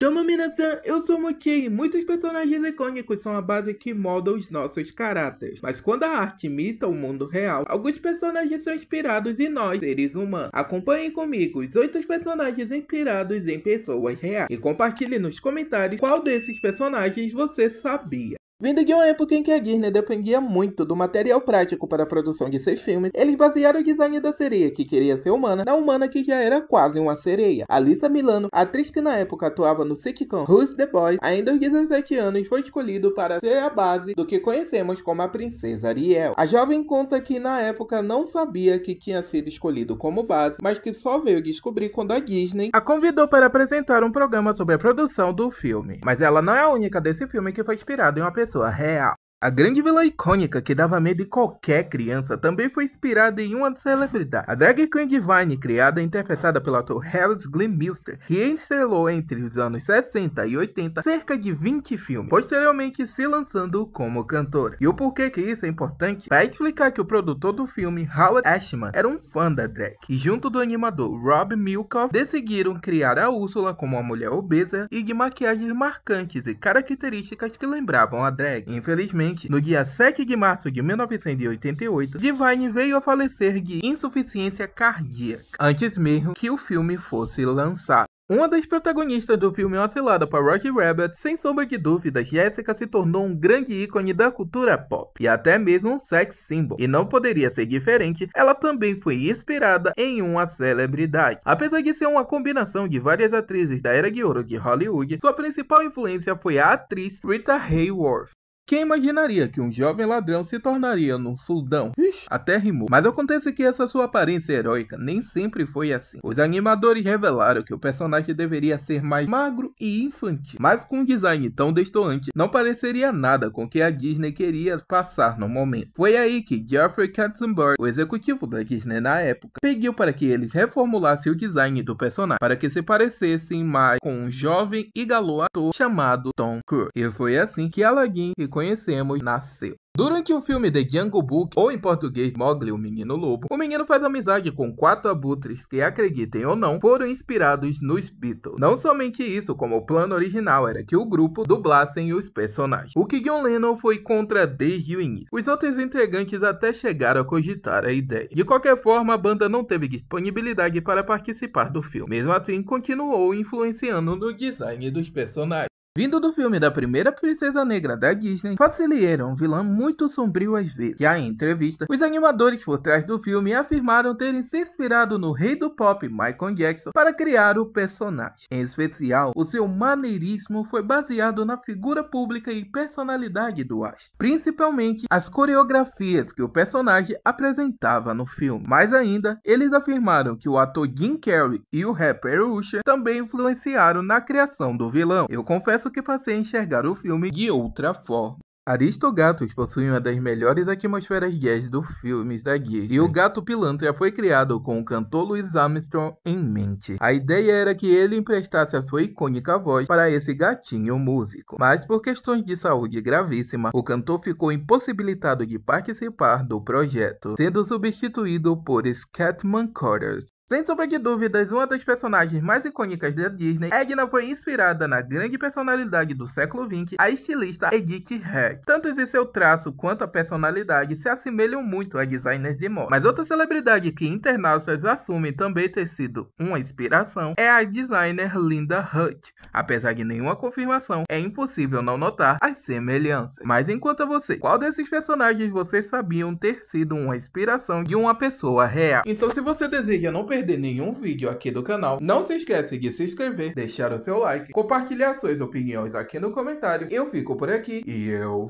Toma Minasan, eu sou Mochi. Muitos personagens icônicos são a base que molda os nossos caráteres. Mas quando a arte imita o mundo real, alguns personagens são inspirados em nós, seres humanos. Acompanhe comigo os oito personagens inspirados em pessoas reais. E compartilhe nos comentários qual desses personagens você sabia. Vindo de uma época em que a Disney dependia muito do material prático para a produção de seus filmes, eles basearam o design da sereia que queria ser humana na humana que já era quase uma sereia. Alissa Milano, atriz que na época atuava no sitcom Who's the Boy, ainda aos 17 anos foi escolhido para ser a base do que conhecemos como a princesa Ariel. A jovem conta que na época não sabia que tinha sido escolhido como base, mas que só veio descobrir quando a Disney a convidou para apresentar um programa sobre a produção do filme. Mas ela não é a única desse filme que foi inspirada em uma pessoa 所 hair。A grande vila icônica que dava medo em qualquer criança também foi inspirada em uma celebridade. A drag queen Divine, criada e interpretada pelo ator Harris Glenn que estrelou entre os anos 60 e 80 cerca de 20 filmes, posteriormente se lançando como cantora. E o porquê que isso é importante? Para explicar que o produtor do filme, Howard Ashman, era um fã da drag, e junto do animador Rob Milkoff, decidiram criar a Úrsula como uma mulher obesa e de maquiagens marcantes e características que lembravam a drag. Infelizmente, no dia 7 de março de 1988, Divine veio a falecer de insuficiência cardíaca, antes mesmo que o filme fosse lançado. Uma das protagonistas do filme Oscilada para Roger Rabbit, sem sombra de dúvidas, Jessica se tornou um grande ícone da cultura pop e até mesmo um sex symbol. E não poderia ser diferente, ela também foi inspirada em uma celebridade. Apesar de ser uma combinação de várias atrizes da era de ouro de Hollywood, sua principal influência foi a atriz Rita Hayworth. Quem imaginaria que um jovem ladrão se tornaria num soldão? Ixi, até rimou. Mas acontece que essa sua aparência heróica nem sempre foi assim. Os animadores revelaram que o personagem deveria ser mais magro e infantil, mas com um design tão destoante, não pareceria nada com o que a Disney queria passar no momento. Foi aí que Jeffrey Katzenberg, o executivo da Disney na época, pediu para que eles reformulassem o design do personagem, para que se parecessem mais com um jovem e galo ator chamado Tom Cruise. E foi assim que Aladdin ficou conhecemos nasceu. Durante o filme The Jungle Book, ou em português Mowgli, o Menino Lobo, o menino faz amizade com quatro abutres que, acreditem ou não, foram inspirados nos Beatles. Não somente isso, como o plano original era que o grupo dublassem os personagens, o que John Lennon foi contra desde o início. Os outros integrantes até chegaram a cogitar a ideia. De qualquer forma, a banda não teve disponibilidade para participar do filme. Mesmo assim, continuou influenciando no design dos personagens. Vindo do filme da primeira princesa negra da Disney, Facilier é um vilão muito sombrio às vezes. Já em entrevista, os animadores por trás do filme afirmaram terem se inspirado no rei do pop Michael Jackson para criar o personagem. Em especial, o seu maneirismo foi baseado na figura pública e personalidade do astro, principalmente as coreografias que o personagem apresentava no filme. Mais ainda, eles afirmaram que o ator Jim Carrey e o rapper Usher também influenciaram na criação do vilão. Eu confesso que passei a enxergar o filme de outra forma. Aristogatos possui uma das melhores atmosferas jazz dos filmes da Disney. E o Gato Pilantra foi criado com o cantor Louis Armstrong em mente. A ideia era que ele emprestasse a sua icônica voz para esse gatinho músico. Mas por questões de saúde gravíssima, o cantor ficou impossibilitado de participar do projeto, sendo substituído por Scatman Carter, sem sombra de dúvidas, uma das personagens mais icônicas da Disney, Edna foi inspirada na grande personalidade do século XX, a estilista Edith Head. Tanto em seu traço quanto a personalidade se assemelham muito a designers de moda. Mas outra celebridade que internautas assumem também ter sido uma inspiração é a designer Linda Hutt. Apesar de nenhuma confirmação, é impossível não notar as semelhanças. Mas enquanto a você, qual desses personagens vocês sabiam ter sido uma inspiração de uma pessoa real? Então se você deseja não perder perder nenhum vídeo aqui do canal, não se esquece de se inscrever, deixar o seu like, compartilhar suas opiniões aqui no comentário. Eu fico por aqui e eu